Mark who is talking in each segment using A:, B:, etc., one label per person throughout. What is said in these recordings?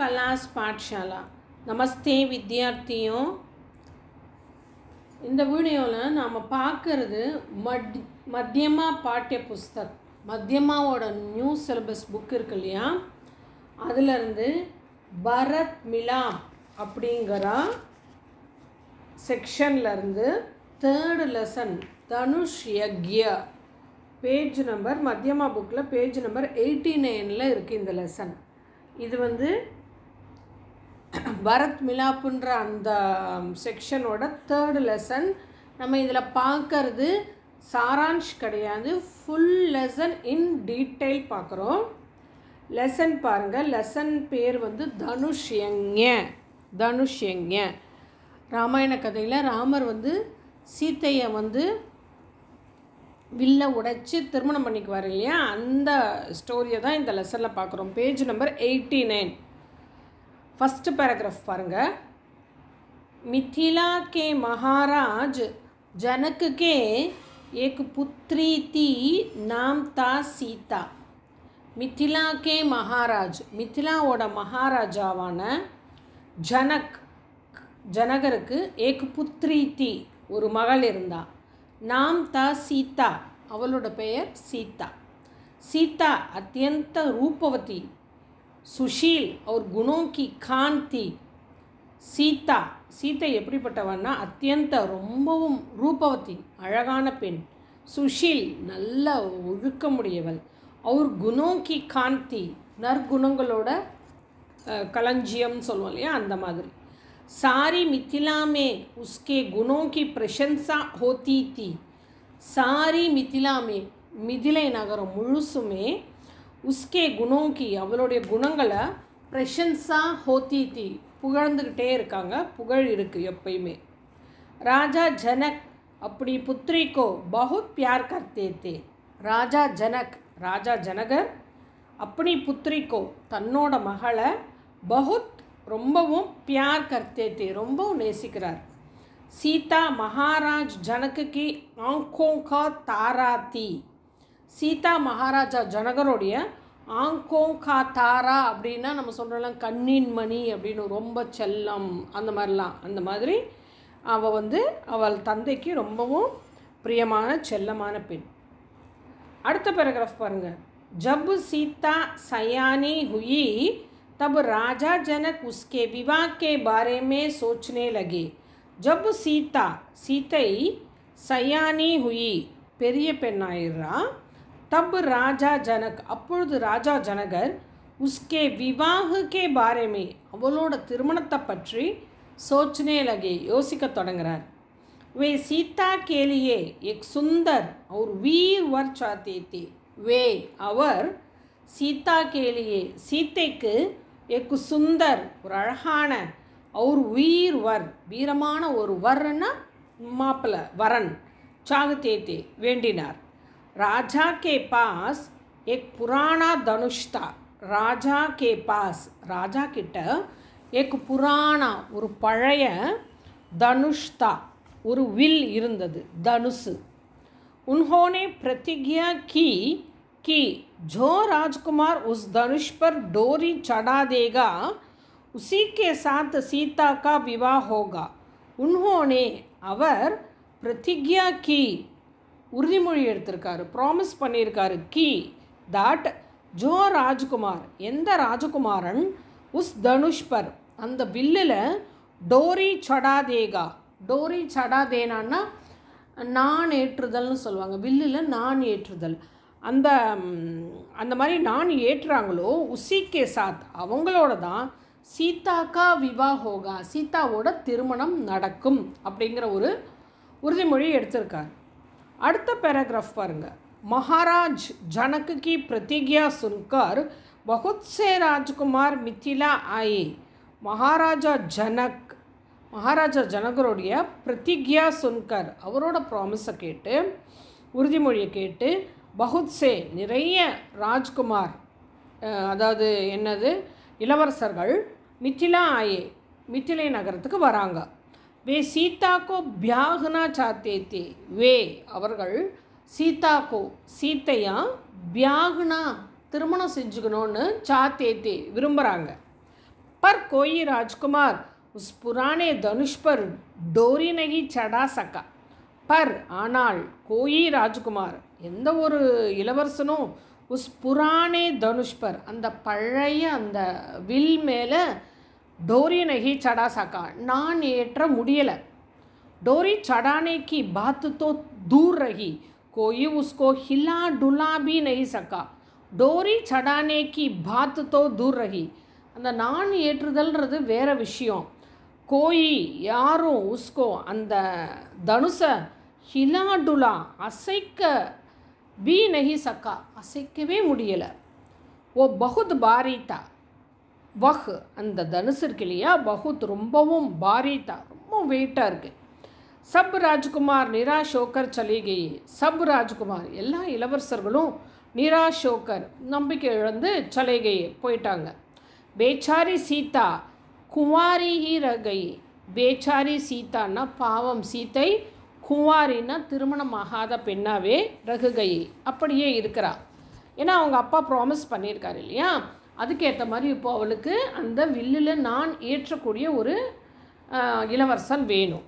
A: கலாஸ் பாட்சாலா நமஸ்தே வித்யார்த்தியும் இந்த வீடியோவில் நாம் பார்க்குறது மட் மத்தியமா பாட்டிய புஸ்தக் மத்தியமாவோட நியூ சிலபஸ் புக் இருக்கு இல்லையா அதுலேருந்து பரத் மிலா அப்படிங்கிற செக்ஷன்லேருந்து third lesson Dhanush Yagya page number Madhyama புக்கில் பேஜ் நம்பர் எயிட்டி நைனில் இருக்குது இந்த லெசன் இது வந்து பரத் மிலாப்புன்ற அந்த செக்ஷனோட தேர்டு லெசன் நம்ம இதில் பார்க்கறது சாரான்ஷ் கிடையாது ஃபுல் லெசன் இன் டீட்டெயில் பார்க்குறோம் லெசன் பாருங்கள் லெசன் பேர் வந்து தனுஷ் தனுஷ் எங்க ராமாயண கதையில் ராமர் வந்து சீத்தையை வந்து வில்ல உடைச்சி திருமணம் பண்ணிக்குவார் இல்லையா அந்த ஸ்டோரியை தான் இந்த லெசனில் பார்க்குறோம் page number eighty nine first paragraph பாருங்கள் மிதிலா கே மகாராஜ் ஜனக்கு கே ஏக் புத்ரி தி நாம் தா சீதா மிதிலா கே மகாராஜ் மிதிலாவோட மகாராஜாவான ஜனக் ஜனகருக்கு ஏக் புத்ரி தி ஒரு மகள் இருந்தா நாம் தா சீதா அவளோட பெயர் சீதா சீதா அத்தியந்த ரூபவதி சுஷீல் அவர் குணோ கி காந்தி சீதா சீதை எப்படிப்பட்டவன்னா அத்தியந்த ரொம்பவும் ரூபவதி அழகான பெண் சுஷீல் நல்ல ஒழுக்கமுடையவள் அவர் கி காந்தி நற்குணங்களோட களஞ்சியம் சொல்லுவோம் இல்லையா அந்த மாதிரி சாரி மித்திலாமே உஸ்கே கி பிரசன்சா தீ தி சாரி மித்திலாமே மிதிலை நகரம் முழுசுமே உஸ்கே குணோங்கி அவளுடைய குணங்களை பிரசன்ஸா ஹோத்தி தீ புகழ்ந்துக்கிட்டே இருக்காங்க புகழ் இருக்குது எப்பயுமே ராஜா ஜனக் அப்படி புத்திரிக்கோ பகுத் பியார் கர்த்தேத்தே ராஜா ஜனக் ராஜா ஜனகர் அப்படி புத்திரிக்கோ தன்னோட மகளை பகுத் ரொம்பவும் பியார் கர்த்தேத்தே ரொம்பவும் நேசிக்கிறார் சீதா மகாராஜ் ஜனக்கு ஆங்கோங்கா தாரா சீதா மகாராஜா ஜனகருடைய ஆங்கோங்கா கா தாரா அப்படின்னா நம்ம சொல்கிறோம்லாம் கண்ணின் மணி அப்படின்னு ரொம்ப செல்லம் அந்த மாதிரிலாம் அந்த மாதிரி அவள் வந்து அவள் தந்தைக்கு ரொம்பவும் பிரியமான செல்லமான பெண் அடுத்த பேராகிராஃப் பாருங்கள் ஜப் சீதா சயானி ஹுயி तब राजा जनक उसके विवाह के बारे में सोचने लगे जब सीता सीतई सयानी हुई பெரிய பெண்ணாயிரா तब ராஜா ஜனக் அப்பொழுது ராஜா ஜனகர் உஸ்கே விவாஹுக்கே பாரேமே அவளோட திருமணத்தை பற்றி சோச்சனே லகே யோசிக்க தொடங்குறார் वे सीता के लिए एक सुंदर और वीर वर चाहते அவர் சீதா கேலியே சீத்தைக்கு எக்கு சுந்தர் ஒரு அழகான ஒரு உயிர் வர் வீரமான ஒரு வர்னா மாப்பிள்ள வரன் சாகுத்தேத்தே வேண்டினார் राजा के पास एक पुराना धनुष था राजा के पास राजा किट एक पुराना और पढ़य धनुष था और विल धनुष उन्होंने प्रतिज्ञा की कि जो राजकुमार उस धनुष पर डोरी चढ़ा देगा उसी के साथ सीता का विवाह होगा उन्होंने अवर प्रतिज्ञा की உறுதிமொழி எடுத்திருக்காரு ப்ராமிஸ் பண்ணியிருக்காரு கி தட் ஜோ ராஜ்குமார் எந்த ராஜகுமாரன் உஸ் தனுஷ்பர் அந்த வில்லில் டோரி சடாதேகா டோரி சடாதேனான்னா நான் ஏற்றுதல்னு சொல்லுவாங்க வில்லில் நான் ஏற்றுதல் அந்த அந்த மாதிரி நான் ஏற்றுறாங்களோ உசிகே சாத் அவங்களோட தான் சீதாக்கா விவாஹோகா சீதாவோட திருமணம் நடக்கும் அப்படிங்கிற ஒரு உறுதிமொழி எடுத்திருக்கார் அடுத்த பேராகிராஃப் பாருங்கள் மகாராஜ் ஜனக்கு கி பிரதிஜா சுன்கார் பகுத் சே ராஜ்குமார் மித்திலா ஆயே மகாராஜா ஜனக் மகாராஜா ஜனகருடைய பிரதிஜா சுன்கர் அவரோட ப்ராமிஸை கேட்டு உறுதிமொழியை கேட்டு பகுத் சே நிறைய ராஜ்குமார் அதாவது என்னது இளவரசர்கள் மித்திலா ஆயே மித்திலை நகரத்துக்கு வராங்க வே सीता को ब्याहना चाहते थे அவர்கள் சீதா கோ சீத்தையா பியாகுனா திருமணம் செஞ்சுக்கணும்னு சாத்தே விரும்புகிறாங்க பர் கோயி ராஜ்குமார் உஸ் புராணே தனுஷ்பர் டோரி நகி சடா சக்கா பர் ஆனால் கோயி ராஜ்குமார் எந்த ஒரு இளவரசனும் உஸ் புராணே தனுஷ்பர் அந்த பழைய அந்த வில் மேலே டோரி நகி சடா சாக்கா நான் ஏற்ற முடியலை டோரி சடானேக்கி பாத்துத்தோ தூர் ரகி கோயி உஸ்கோ ஹில்லா டுலா பி நகி சக்கா டோரி சடானேக்கி பாத்துத்தோ தூர் ரகி அந்த நான் ஏற்றுதல்ன்றது வேறு விஷயம் கோயி யாரும் உஸ்கோ அந்த தனுசை டுலா அசைக்க பி நகி சக்கா அசைக்கவே முடியலை ஓ பகுத் பாரித்தா வஹு அந்த தனுசு இருக்கு இல்லையா பகுத் ரொம்பவும் பாரிதா ரொம்ப வெயிட்டாக இருக்குது சப் ராஜ்குமார் நிரா ஷோக்கர் சப் ராஜ்குமார் எல்லா இளவரசர்களும் நிரா ஷோக்கர் நம்பிக்கை இழந்து சலிகை போயிட்டாங்க பேச்சாரி சீதா குமாரி ஹி ரகை பேச்சாரி சீதானா பாவம் சீத்தை திருமணம் திருமணமாகாத பெண்ணாவே ரகுகை அப்படியே இருக்கிறா ஏன்னா அவங்க அப்பா ப்ராமிஸ் பண்ணியிருக்காரு இல்லையா அதுக்கேற்ற மாதிரி இப்போது அவளுக்கு அந்த வில்லில் நான் ஏற்றக்கூடிய ஒரு இளவரசன் வேணும்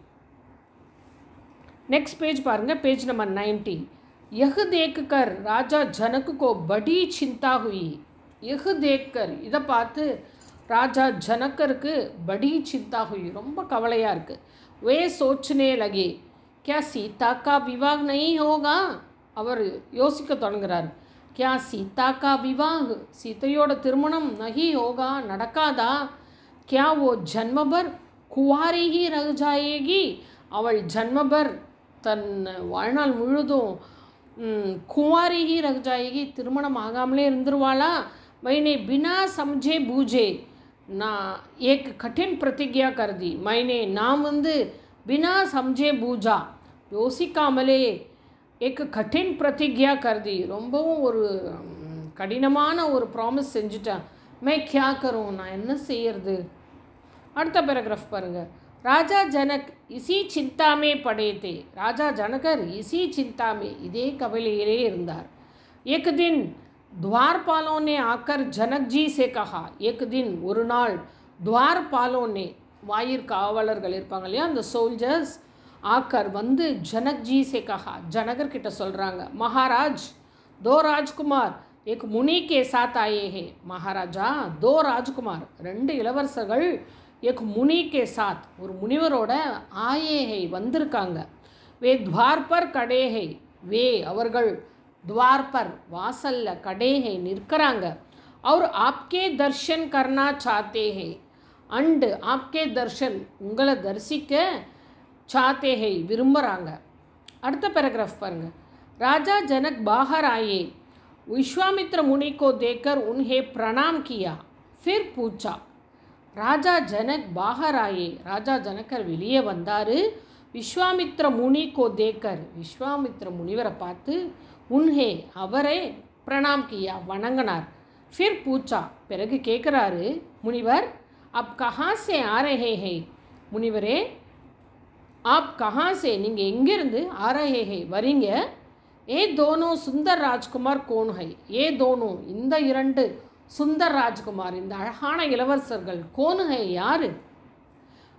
A: நெக்ஸ்ட் பேஜ் பாருங்கள் பேஜ் நம்பர் நைன்டி எஹு देखकर ராஜா जनक को बड़ी चिंता हुई यह இதை பார்த்து ராஜா ஜனக்கருக்கு படி சிந்தா ஹுயி ரொம்ப கவலையாக இருக்குது வே சோச்சனே லகே கே சீதாக்கா விவாக் நை ஹோகா அவர் யோசிக்க தொடங்குறாரு கியா சீதாக்கா விவாஹ் சீதையோட திருமணம் நகி ஹோகா நடக்காதா கியா ஓ ஜன்மபர் குவாரேகி ரகுஜாயேகி அவள் ஜன்மபர் தன் வாழ்நாள் முழுதும் குவாரேகி ரகுஜாயேகி திருமணம் ஆகாமலே இருந்துருவாளா மைனே பினா சம்ஜே பூஜே நான் ஏக் கட்டின் பிரதிக்யா கருதி மைனே நான் வந்து பினா சம்ஜே பூஜா யோசிக்காமலே எக் கட்டின் பிரதிஜா கருதி ரொம்பவும் ஒரு கடினமான ஒரு ப்ராமிஸ் செஞ்சுட்டேன் மே கியா கரும் நான் என்ன செய்யறது அடுத்த பேராகிராஃப் பாருங்கள் ராஜா ஜனக் இசி சிந்தாமே படைத்தே ராஜா ஜனகர் இசி சிந்தாமே இதே கவலையிலே இருந்தார் எக் தின் द्वारपालों ने आकर जनक जी से कहा ஒரு நாள் द्वारपालों ने வாயிற் காவலர்கள் இருப்பாங்க இல்லையா அந்த சோல்ஜர்ஸ் ஆக்கர் வந்து ஜனக்ஜி சே கஹா ஜனகர்கிட்ட சொல்கிறாங்க மகாராஜ் தோ ராஜ்குமார் ஏக் முனி கே சாத் ஆயேஹே மகாராஜா தோ ராஜ்குமார் ரெண்டு இளவரசர்கள் ஏக் முனி கே சாத் ஒரு முனிவரோட ஆயேஹை வந்திருக்காங்க வே துவார்பர் கடேஹை வே அவர்கள் துவார்பர் வாசல்ல கடேஹை நிற்கிறாங்க அவர் ஆப்கே தர்ஷன் கர்னா சாத்தேஹே அண்டு ஆப்கே தர்ஷன் உங்களை தரிசிக்க சாத்தேகை விரும்புகிறாங்க அடுத்த பேராகிராஃப் பாருங்கள் ராஜா ஜனக் बाहर விஸ்வாமித்ர முனிகோ தேக்கர் को देखकर उन्हें ஃபிர் பூச்சா ராஜா ஜனக் बाहर ராஜா ஜனக்கர் வெளியே வந்தார் விஸ்வாமித்ர முனி கோ தேக்கர் விஸ்வாமித்ர முனிவரை பார்த்து உன்ஹே அவரே பிரணாம் கியா வணங்கினார் ஃபிர் பூச்சா பிறகு கேட்குறாரு முனிவர் அப் கஹாசே ஆரஹேஹே ஆரே ஹே ஹே முனிவரே ஆப் கஹாசே நீங்கள் எங்கேருந்து ஆரஹேஹே வரீங்க ஏ தோனோ சுந்தர் ராஜ்குமார் கோன் ஏ தோனோ இந்த இரண்டு சுந்தர் ராஜ்குமார் இந்த அழகான இளவரசர்கள் கோனு ஹை யார்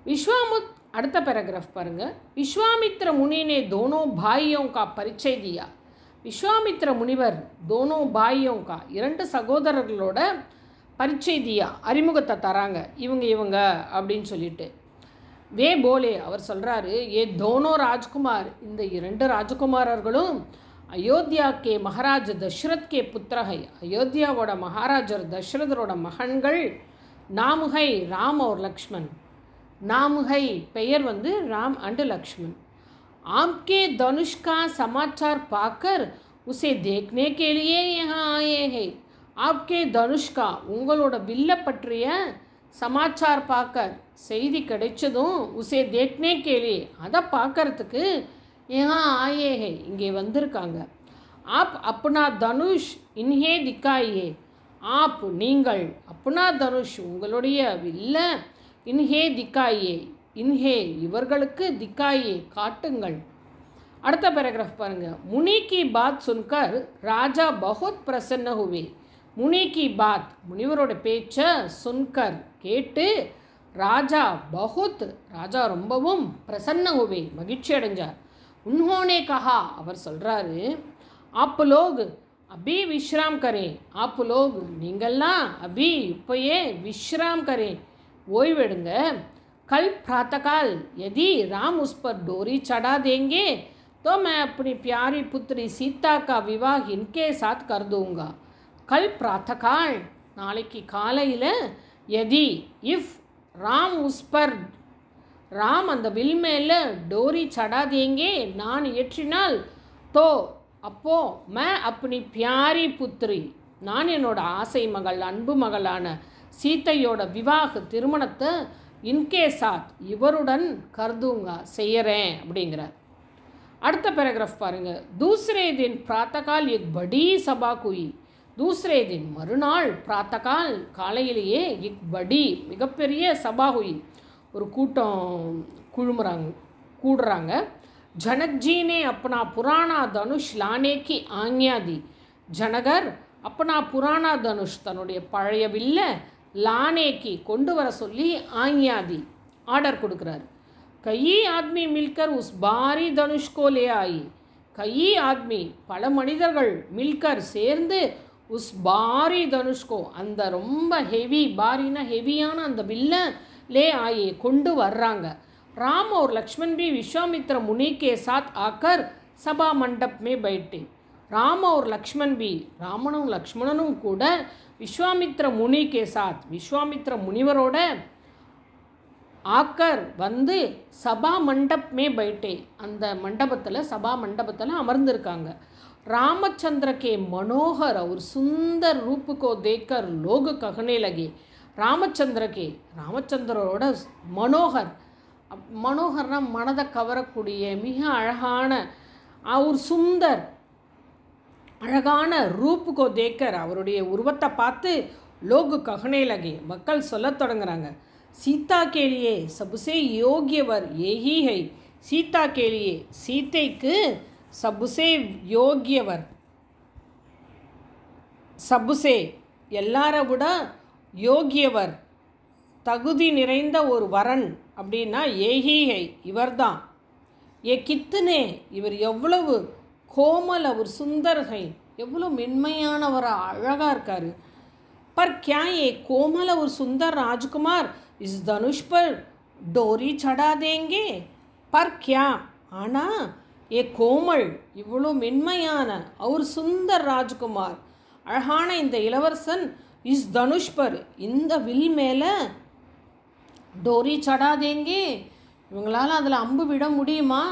A: விஸ்வாமுத் அடுத்த பேராகிராஃப் பாருங்கள் விஸ்வாமித்ர முனினே தோனோ பாயும் கா தியா விஸ்வாமித்ர முனிவர் தோனோ பாயும் இரண்டு சகோதரர்களோட பரிச்சை தியா அறிமுகத்தை தராங்க இவங்க இவங்க அப்படின்னு சொல்லிட்டு வே போலே அவர் சொல்கிறாரு ஏ தோனோ ராஜ்குமார் இந்த இரண்டு ராஜகுமாரர்களும் அயோத்தியாக்கே தஷ்ரத் தஷ்ரத்கே புத்திரகை அயோத்தியாவோட மகாராஜர் தஷ்ரதரோட மகன்கள் நாமுகை ராம் அவர் லக்ஷ்மன் நாமுகை பெயர் வந்து ராம் அண்டு லக்ஷ்மன் ஆம்கே தனுஷ்கா சமாச்சார் பார்க்கர் உசே தேக்னே கேலியே யஹா ஆயேஹே ஆப்கே தனுஷ்கா உங்களோட வில்ல பற்றிய சமாச்சார் பார்க்க செய்தி கிடைச்சதும் உசே தேட்னே கேளி அதை பார்க்கறதுக்கு ஏன் ஆயேஹே இங்கே வந்திருக்காங்க ஆப் அப்னா தனுஷ் இன்ஹே திக்காயே ஆப் நீங்கள் அப்னா தனுஷ் உங்களுடைய இல்லை இன்ஹே திக்காயே இன்ஹே இவர்களுக்கு திக்காயே காட்டுங்கள் அடுத்த பேராகிராஃப் பாருங்கள் முனி கி பாத் சுன்கர் ராஜா பகுத் பிரசன்ன ஹுவே मुनि की बात मुनिवरो सुनकर राजा बहुत राजा रोम प्रसन्न हुए महिच्ची अड़ उन्होंने कहा अवर आप लोग अभी विश्राम करें आप लोग निगलना अभी इे विश्राम करें ओयवेड़ कल प्रातःकाल यदि राम उस पर डोरी चढ़ा देंगे तो मैं अपनी प्यारी पुत्री सीता का विवाह इनके साथ कर दूंगा கல் பிராத்தகால் நாளைக்கு காலையில் எதி இஃப் ராம் உஸ்பர் ராம் அந்த வில் மேலே டோரி சடாதேங்கே நான் இயற்றினால் தோ அப்போ ம அப்படி பியாரி புத்திரி நான் என்னோட ஆசை மகள் அன்பு மகளான சீத்தையோட விவாக திருமணத்தை இன்கே சாத் இவருடன் கருதுங்க செய்கிறேன் அப்படிங்கிறார் அடுத்த பேராகிராஃப் பாருங்கள் தூசரே தின் பிராத்தகால் எக் படி சபா குயி தூசரே தின் மறுநாள் பிராத்தகால் காலையிலேயே இக்படி மிகப்பெரிய சபா ஒரு கூட்டம் குழுமுறாங்க கூடுறாங்க ஜனக்ஜீனே அப்பனா புராணா தனுஷ் லானேக்கி ஆங்யாதி ஜனகர் அப்பனா புராணா தனுஷ் தன்னுடைய பழைய வில்ல லானேக்கி கொண்டு வர சொல்லி ஆங்யாதி ஆர்டர் கொடுக்குறாரு கையி ஆத்மி மில்கர் உஸ் பாரி தனுஷ்கோலே ஆயி கையி ஆத்மி பல மனிதர்கள் மில்கர் சேர்ந்து உஸ் பாரி தனுஷ்கோ அந்த ரொம்ப ஹெவி பாரினா ஹெவியான அந்த வில்லலே ஆயை கொண்டு வர்றாங்க ராம் और லக்ஷ்மண் பி விஸ்வாமித்ர मुनि சாத் ஆக்கர் சபா மண்டப் மே बैठे ராம ஒரு லக்ஷ்மண் பி ராமனும் லக்ஷ்மணனும் கூட விஸ்வாமித்ர முனிக்கே சாத் விஸ்வாமித்ர முனிவரோட ஆக்கர் வந்து சபா மண்டப் மே பைட்டே அந்த மண்டபத்தில் சபா மண்டபத்தில் அமர்ந்திருக்காங்க रामचंद्र के मनोहर और सुंदर रूप को देखकर लोग कहने लगे ராமச்சந்திர கே ராமச்சந்திரோட மனோகர் மனோகர்னா மனதை கவரக்கூடிய மிக அழகான அவர் சுந்தர் அழகான ரூப்கோ தேக்கர் அவருடைய உருவத்தை பார்த்து லோகு ககனே லகே மக்கள் சொல்ல தொடங்குறாங்க சீதா கேளியே சபுசே யோகியவர் ஏஹி ஹை சீதா கேளியே சீத்தைக்கு சபுசே யோகியவர் சபுசே எல்லார விட யோகியவர் தகுதி நிறைந்த ஒரு வரன் அப்படின்னா ஏஹீஹை இவர்தான் ஏ கித்துனே இவர் எவ்வளவு கோமல் அவர் சுந்தர்கை எவ்வளோ மென்மையானவராக அழகாக இருக்கார் பர் கியா ஏ கோமல் அவர் சுந்தர் ராஜ்குமார் இஸ் தனுஷ்பர் டோரி சடாதேங்கே பர் கியா ஆனால் ஏ கோமல் இவ்வளோ மென்மையான அவர் சுந்தர் ராஜ்குமார் அழகான இந்த இளவரசன் இஸ் தனுஷ்பர் இந்த வில் மேலே டோரி சடாதேங்கே இவங்களால் அதில் அம்பு விட முடியுமா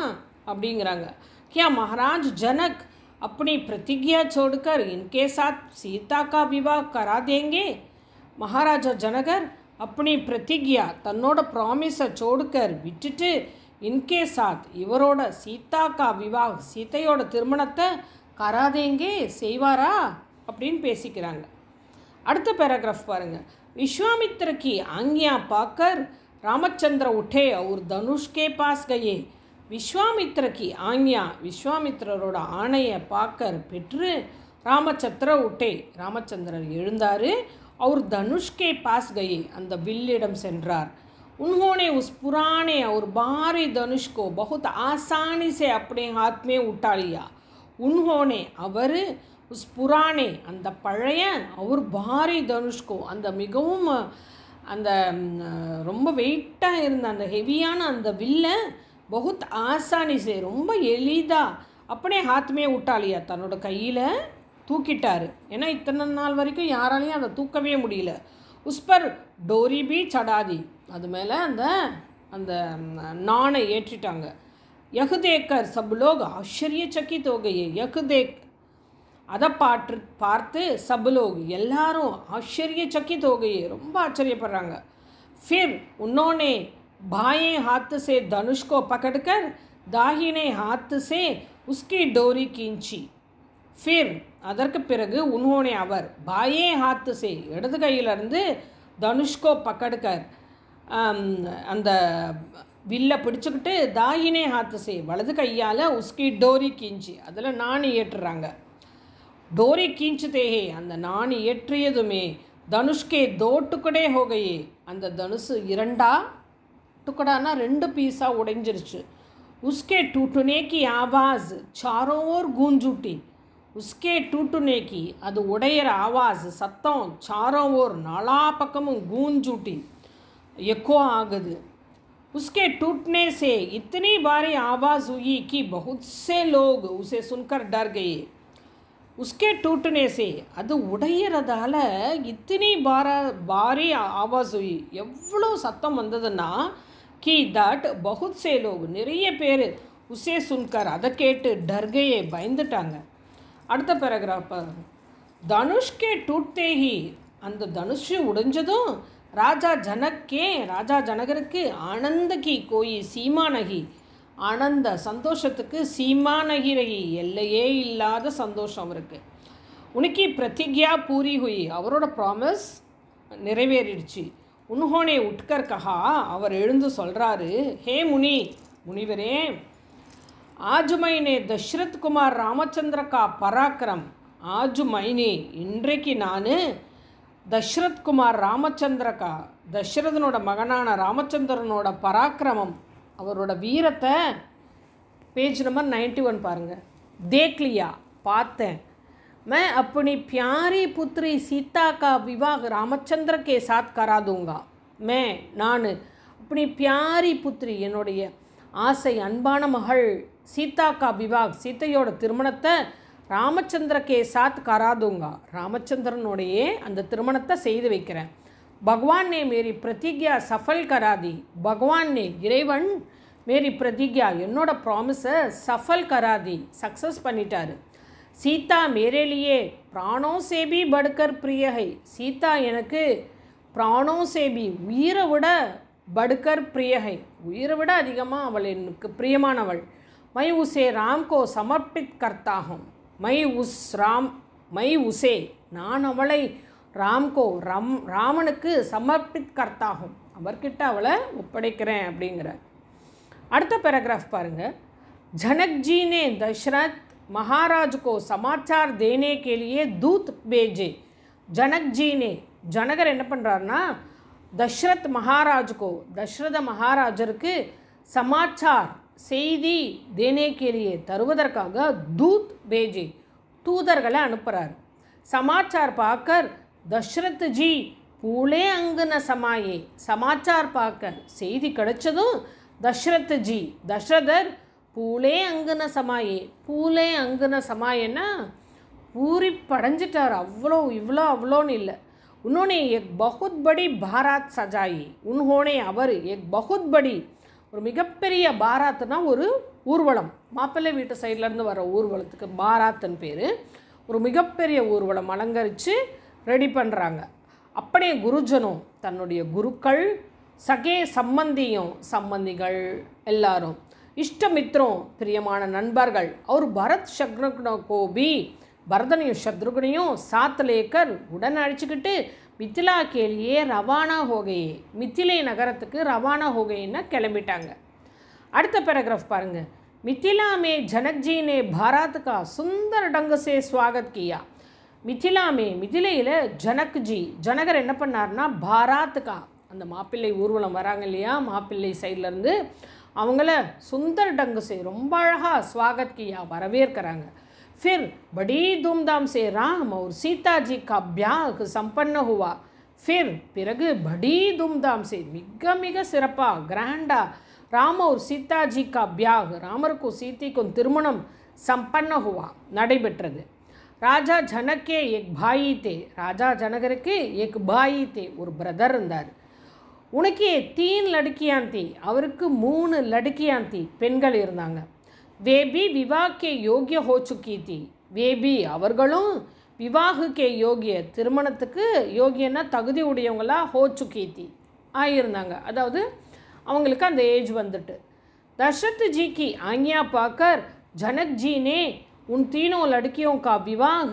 A: அப்படிங்கிறாங்க ஹியா மகாராஜ் ஜனக் அப்படி प्रतिज्ञा சோடுக்கர் इनके साथ सीता का विवाह करा மகாராஜா ஜனகர் அப்படி பிரதிக்யா தன்னோட ப்ராமிஸை சோடுக்கர் விட்டுட்டு இன்கேசாத் இவரோட சீதாக்கா கா விவாக் சீத்தையோட திருமணத்தை கராதேங்கே செய்வாரா அப்படின்னு பேசிக்கிறாங்க அடுத்த பேராகிராஃப் பாருங்கள் விஸ்வாமித்ரக்கு ஆங்கியா பாக்கர் ராமச்சந்திர உட்டே அவர் தனுஷ்கே பாஸ் கையே விஸ்வாமித்ரக்கு ஆங்கியா விஸ்வாமித்ரரோட ஆணையை பாக்கர் பெற்று ராமச்சந்திர உட்டே ராமச்சந்திரர் எழுந்தார் அவர் தனுஷ்கே பாஸ் கையே அந்த வில்லிடம் சென்றார் उन्होंने उस पुराने और भारी धनुष को बहुत आसानी से अपने हाथ में उठा लिया उन्होंने அவர் உஸ் புராணே அந்த பழைய அவர் பாரி தனுஷ்கோ அந்த மிகவும் அந்த ரொம்ப வெயிட்டாக இருந்த அந்த ஹெவியான அந்த வில்லை பகுத் ஆசானிசே ரொம்ப எளிதாக அப்படியே ஹாத்மே விட்டாலியா தன்னோட கையில் தூக்கிட்டார் ஏன்னா இத்தனை நாள் வரைக்கும் யாராலையும் அதை தூக்கவே முடியல உஸ்பர் பர் டோரி பி சடாதி அது மேலே அந்த அந்த நாணை ஏற்றிட்டாங்க யகுதேக்கர் சபுலோக் ஆச்சரிய சக்கி தொகையே யகுதேக் அதை பாட்டு பார்த்து சபுலோக் எல்லாரும் ஆச்சரிய சக்கி தொகையே ரொம்ப ஆச்சரியப்படுறாங்க ஃபிர் உன்னோனே பாயே ஹாத்து சே தனுஷ்கோ को தாகினே ஹாத்து சே உஸ்கி டோரி डोरी ஃபிர் அதற்கு பிறகு உன்னோனே அவர் பாயே ஹாத்து சே இடது கையிலிருந்து தனுஷ்கோ பக்கடுக்கர் அந்த வில்லை பிடிச்சிக்கிட்டு தாயினே ஹாத்து செய் வலது கையால் உஸ்கி டோரி கீஞ்சி அதில் நாணி ஏற்றுறாங்க டோரி கீஞ்சு தேகே அந்த நாணி ஏற்றியதுமே தனுஷ்கே தோ டுக்கடே ஹோகையே அந்த தனுசு இரண்டா டுக்கடானா ரெண்டு பீஸாக உடைஞ்சிருச்சு உஸ்கே டூட்டுனே கி ஆவாஸ் சாரோர் ஓர் கூஞ்சுட்டி உஸ்கே டூட்டுனே கி அது உடையிற ஆவாஸ் சத்தம் சாரோ ஓர் நாலா பக்கமும் கூஞ்சூட்டி எக்கோ ஆகுது உஸ்கே टूटने से इतनी भारी आवाज़ हुई कि बहुत से लोग उसे सुनकर डर गए उसके टूटने से அது உடையிறதால இத்தனை பார பாரி ஆவாஸ் உயி எவ்வளோ சத்தம் வந்ததுன்னா கி தட் பகுத் சே லோக் நிறைய பேர் உசே சுன்கர் அதை கேட்டு டர்கையே பயந்துட்டாங்க அடுத்த பேராகிராஃப் தனுஷ்கே டூட்டே அந்த தனுஷ் உடைஞ்சதும் ராஜா ஜனக்கே ராஜா ஜனகருக்கு ஆனந்தகி கோயி சீமானகி ஆனந்த சந்தோஷத்துக்கு சீமானகிரகி எல்லையே இல்லாத சந்தோஷம் அவருக்கு உனக்கு பிரதிக்யா பூரி ஹுயி அவரோட ப்ராமிஸ் நிறைவேறிடுச்சு உன்ஹோனே உட்கர் கஹா அவர் எழுந்து சொல்கிறாரு ஹே முனி முனிவரே ஆஜுமைனே தஷ்ரத் குமார் ராமச்சந்திரக்கா பராக்கிரம் ஆஜுமைனே இன்றைக்கு நான் தஷ்ரத்குமார் ராமச்சந்திரக்கா தஷ்ரதனோட மகனான ராமச்சந்திரனோட பராக்கிரமம் அவரோட வீரத்தை பேஜ் நம்பர் நைன்டி ஒன் பாருங்கள் தேக்லியா பார்த்தேன் மே அப்படி பியாரி புத்திரி சீதாக்கா का ராமச்சந்திரக்கே சாத் கராதுங்கா மே நான் அப்படி பியாரி புத்திரி என்னுடைய ஆசை அன்பான மகள் சீதாக்கா விவாக் சீத்தையோட திருமணத்தை ராமச்சந்திர கே சாத் கராதுங்கா ராமச்சந்திரனுடையே அந்த திருமணத்தை செய்து வைக்கிறேன் பகவான் நே மேரி பிரதிக்யா சஃபல் கராதி பகவான் நே இறைவன் மேரி பிரதிக்யா என்னோட ப்ராமிஸை சஃபல் கராதி சக்ஸஸ் பண்ணிட்டாரு சீதா மேரேலியே பிராணோ சேபி படுக்கர் பிரியகை சீதா எனக்கு பிராணோ சேபி உயிரை விட படுக்கர் பிரியகை உயிரை விட அதிகமாக அவள் எனக்கு பிரியமானவள் மை உசே ராம்கோ சமர்ப்பித் கர்த்தாகும் மை உஸ் ராம் மை உசே நான் அவளை ராம்கோ ரம் ராமனுக்கு சமர்ப்பித்கர்த்தாகும் அவர்கிட்ட அவளை ஒப்படைக்கிறேன் அப்படிங்கிறார் அடுத்த பேராகிராஃப் பாருங்கள் ஜனக்ஜீனே தஷ்ரத் महाराज சமாச்சார் தேனே கேலியே தூத் பேஜே ஜனக்ஜீனே ஜனகர் என்ன பண்ணுறாருனா தஷ்ரத் மகாராஜுக்கோ தஷ்ரத மகாராஜருக்கு சமாச்சார் செய்தி தேனேக்கேலியை தருவதற்காக தூத் பேஜி தூதர்களை அனுப்புகிறார் சமாச்சார் பாக்கர் தஷ்ரத் ஜி பூலே அங்குன சமாயே சமாச்சார் பார்க்க செய்தி கிடைச்சதும் தஷ்ரத் ஜி தஷ்ரதர் பூலே அங்குன சமாயே பூலே அங்குன சமாயன்னா பூரி படைஞ்சிட்டார் அவ்வளோ இவ்வளோ அவ்வளோன்னு இல்லை உன்னோனே எக் பகுத் படி பாராத் சஜாயி उन्होंने அவர் எக் பகுத் படி ஒரு மிகப்பெரிய பாராத்துனா ஒரு ஊர்வலம் மாப்பிள்ளை வீட்டு சைட்லேருந்து வர ஊர்வலத்துக்கு பாராத்துன்னு பேர் ஒரு மிகப்பெரிய ஊர்வலம் அலங்கரித்து ரெடி பண்ணுறாங்க அப்படியே குருஜனும் தன்னுடைய குருக்கள் சகே சம்பந்தியும் சம்பந்திகள் எல்லாரும் இஷ்டமித்ரம் பிரியமான நண்பர்கள் அவர் பரத் சக்னகுண கோபி பரதனையும் சத்ருகுனையும் சாத்தலேக்கர் உடன் அழைச்சிக்கிட்டு மிச்சிலா கேலியே ரவானா ஹோகையே மித்திலை நகரத்துக்கு ரவானா ஹோகைன்னா கிளம்பிட்டாங்க அடுத்த பேராகிராஃப் பாருங்கள் मिथिला மே ஜனக்ஜீனே जी ने भारत का सुंदर ढंग மிதிலா மே மிதிலையில் ஜனக்ஜி ஜனகர் என்ன பண்ணார்னா பாராத்துக்கா அந்த மாப்பிள்ளை ஊர்வலம் வராங்க இல்லையா மாப்பிள்ளை சைட்லேருந்து அவங்கள சுந்தர் டங்கு செய் ரொம்ப அழகாக ஸ்வாகத் கியா வரவேற்கிறாங்க फिर बड़ी धूमधाम से राम और सीता जी का ब्याह संपन्न हुआ फिर பிறகு படி தும்தாம் சே மிக மிக சிறப்பாக கிராண்டாக ராம ஒரு சீதாஜி கா பியாக ராமருக்கும் சீதைக்கும் திருமணம் சம்பன்ன ஹுவா நடைபெற்றது ராஜா ஜனக்கே எக் பாயி தே ராஜா ஜனகருக்கு எக் பாயி தே ஒரு பிரதர் இருந்தார் உனக்கே தீன் லடுக்கியாந்தி அவருக்கு மூணு லடுக்கியாந்தி பெண்கள் இருந்தாங்க வேபி விவாக்கே யோகிய ஹோ சுக்கீதி வேபி அவர்களும் விவாகுக்கே யோகிய திருமணத்துக்கு யோகியனா தகுதி உடையவங்களா ஹோ சுக்கீதி ஆகியிருந்தாங்க அதாவது அவங்களுக்கு அந்த ஏஜ் வந்துட்டு தர்ஷத்து ஜிக்கு ஆங்கியா பாக்கர் ஜனக்ஜினே உன் தீனோ கா விவாக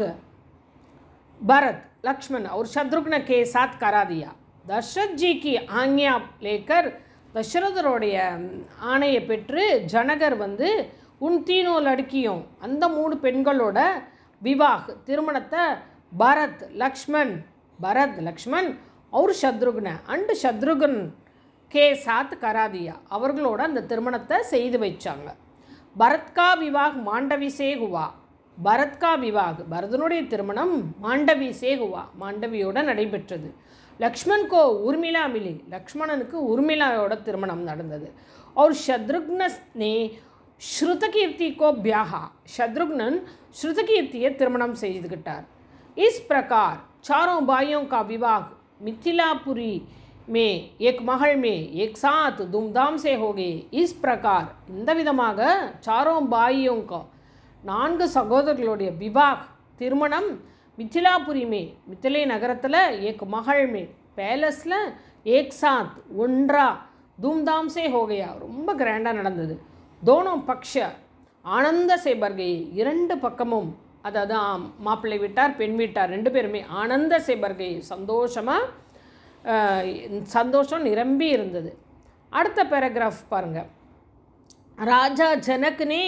A: பரத் லக்ஷ்மண் அவர் சத்ருக்ன கே சாத் கராதியா தர்ஷத் ஜிக்கு ஆங்கியா லேக்கர் தசரதருடைய ஆணையை பெற்று ஜனகர் வந்து உன் தீனோ லடுக்கியும் அந்த மூணு பெண்களோட விவாக் திருமணத்தை பரத் லக்ஷ்மண் பரத் லக்ஷ்மண் அவர் சத்ருகன அண்டு சத்ருகன் கே சாத் கராதியா அவர்களோட அந்த திருமணத்தை செய்து வைச்சாங்க பரத்கா விவாக் மாண்டவி சேகுவா பரத்கா விவாக் பரதனுடைய திருமணம் மாண்டவி சேகுவா மாண்டவியோட நடைபெற்றது லக்ஷ்மன்கோ உர்மிளா மிலி லக்ஷ்மணனுக்கு உர்மிளாவோட திருமணம் நடந்தது அவர் சத்ருக்னே ஸ்ருதகீர்த்தி ஸ்ருதகீர்த்திக்கோபியாக சத்ருக்னன் ஸ்ருதகீர்த்தியை திருமணம் செய்துக்கிட்டார் இஸ் பிரகார் சாரோ பாயோ கா விவாக் மித்திலாபுரி மே एक மகள் மே एक சாத் धूमधाम से हो गए इस இந்த விதமாக பாயோ கா நான்கு சகோதரர்களுடைய விவாக் திருமணம் மித்திலாபுரி மே மித்திலை நகரத்தில் ஏக் மகள் மே பேலஸில் ஏக் சாத் ஒன்றா தூம்தாம்சே ஹோகையா ரொம்ப கிராண்டாக நடந்தது தோனம் பக்ஷ ஆனந்த சேபர்கை இரண்டு பக்கமும் அதாவது மாப்பிள்ளை வீட்டார் பெண் வீட்டார் ரெண்டு பேருமே ஆனந்த சேபர்கை சந்தோஷமாக சந்தோஷம் நிரம்பி இருந்தது அடுத்த பேராகிராஃப் பாருங்கள் ராஜா ஜனக்குனே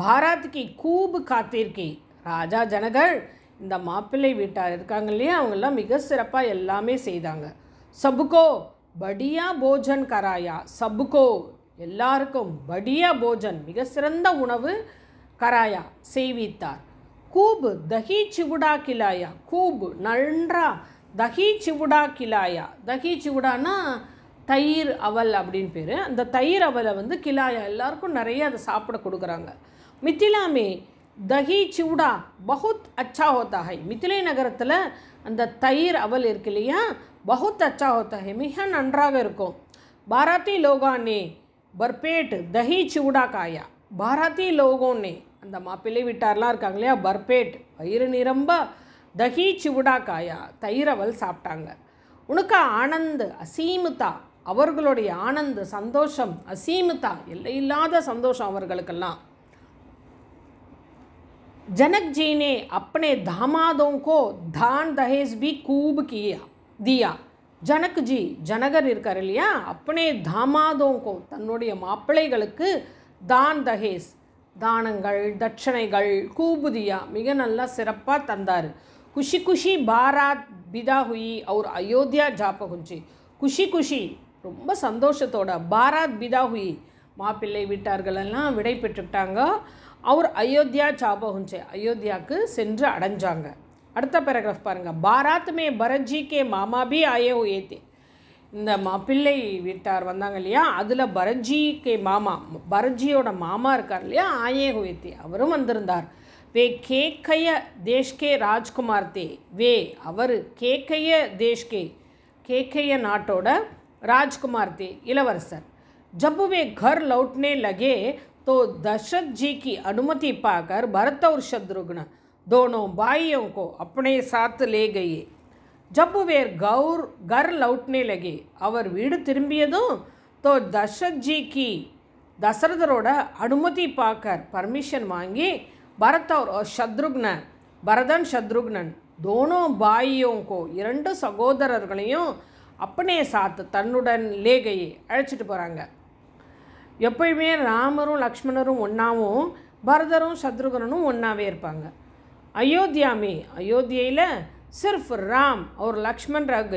A: பாரத்கி கூபு காத்திருக்கி ராஜா ஜனகர் இந்த மாப்பிள்ளை வீட்டார் இருக்காங்க இல்லையா அவங்கெல்லாம் மிக சிறப்பாக எல்லாமே செய்தாங்க சபுகோ படியா போஜன் கராயா சபுகோ எல்லாருக்கும் படியா போஜன் மிக சிறந்த உணவு கராயா செய்வித்தார் கூபு தஹி சிவுடா கிலாயா கூபு நன்றா தஹி சிவுடா கிலாயா தஹி சிவுடானா தயிர் அவல் அப்படின்னு பேர் அந்த தயிர் அவலை வந்து கிலாயா எல்லாருக்கும் நிறைய அதை சாப்பிட கொடுக்குறாங்க மித்திலாமே தஹி சிவுடா பகுத் அச்சா ஹோத்தா மித்திலை நகரத்தில் அந்த தயிர் அவல் இருக்கு இல்லையா பகுத் அச்சா ஹோத்தாகை மிக நன்றாக இருக்கும் பாராத்தி லோகானே பர்பேட் தஹி சூடா காயா பாரதி லோகோன்னே அந்த மாப்பிள்ளை வீட்டாரெலாம் இருக்காங்க இல்லையா பர்பேட் வயிறு நிரம்ப தஹி சிவுடா காயா தயிரவல் சாப்பிட்டாங்க உனக்கு ஆனந்த் அசீமுதா அவர்களுடைய ஆனந்த் சந்தோஷம் அசீமிதா எல்லையில்லாத சந்தோஷம் அவர்களுக்கெல்லாம் जनक जी தாமாதோங்கோ தான் दामादों को धान दहेज भी ஜனக்குஜி ஜனகர் இருக்கார் இல்லையா அப்பனே தாமாதோங்கோ தன்னுடைய மாப்பிள்ளைகளுக்கு தான் தகேஸ் தானங்கள் தட்சணைகள் கூபுதியா மிக நல்லா சிறப்பாக தந்தார் குஷி குஷி பாராத் பிதா ஹுயி அவர் அயோத்தியா ஜாபகுஞ்சி குஷி குஷி ரொம்ப சந்தோஷத்தோட பாராத் பிதா ஹுயி மாப்பிள்ளை எல்லாம் விடை பெற்றுக்கிட்டாங்க அவர் அயோத்தியா ஜாபகுஞ்சே அயோத்தியாவுக்கு சென்று அடைஞ்சாங்க அடுத்த பேராகிராஃப் பாருங்கள் பாராத்துமே பரஜிக்கே மாமா பி ஆயே ஏத்தே இந்த மாப்பிள்ளை வீட்டார் வந்தாங்க இல்லையா அதில் பரஜிக்கே மாமா பரத்ஜியோட மாமா இருக்கார் இல்லையா ஆயே ஏத்தி அவரும் வந்திருந்தார் வே கேக்கைய தேஷ்கே ராஜ்குமார்த்தே தே வே அவர் கேக்கைய தேஷ்கே கேக்கைய நாட்டோட राजकुमार थे इलवरसर जब वे घर लौटने लगे तो दशरथ जी की अनुमति पाकर भरत और शत्रुघ्न दोनों भाइयों को अपने साथ ले गए जब वे गौर घर लौटने लगे அவர் வீடு திரும்பியதும் தோ தசரத்ஜிக்கு தசரதரோட அனுமதி பார்க்கர் பர்மிஷன் வாங்கி பரத் அவர் சத்ருக்னன் பரதன் சத்ருக்னன் தோனோ பாயியோங்கோ இரண்டு சகோதரர்களையும் அப்பனே சாத்து தன்னுடன் லேகையை அழைச்சிட்டு போகிறாங்க எப்பயுமே ராமரும் லக்ஷ்மணரும் ஒன்றாவும் பரதரும் சத்ருகனும் ஒன்றாவே இருப்பாங்க அயோத்தியாமே में अयोध्या ராம் அவர் और लक्ष्मण रह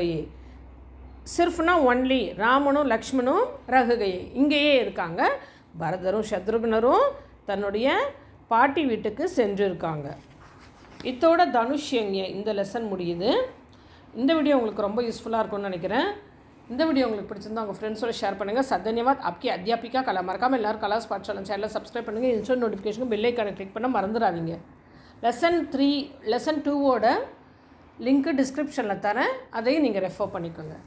A: சிர்ஃப்னா ஒன்லி ராமனும் லக்ஷ்மணும் ரகுகையை இங்கேயே இருக்காங்க பரதரும் சத்ருகனரும் தன்னுடைய பாட்டி வீட்டுக்கு சென்றிருக்காங்க இதோட தனுஷ் எங்கே இந்த லெசன் முடியுது இந்த வீடியோ உங்களுக்கு ரொம்ப யூஸ்ஃபுல்லாக இருக்கும்னு நினைக்கிறேன் இந்த வீடியோ உங்களுக்கு பிடிச்சிருந்தா உங்கள் ஃப்ரெண்ட்ஸோட ஷேர் பண்ணுங்கள் சத்தன்யவாத் அப்படி அத்தியாபிக்கா கலா மறக்காமல் எல்லோரும் கலாஸ் பாட்சாலம் சேனலில் சப்ஸ்கிரைப் பண்ணுங்கள் இன்ஸ்டன்ட் நோட்டிஃபிகேஷன் பெல்லைக்கான கிளிக் பண்ண மறந்துடாதீங்க லெசன் த்ரீ லெசன் டூவோட லிங்க்கு டிஸ்கிரிப்ஷனில் தரேன் அதையும் நீங்கள் ரெஃபர் பண்ணிக்கோங்க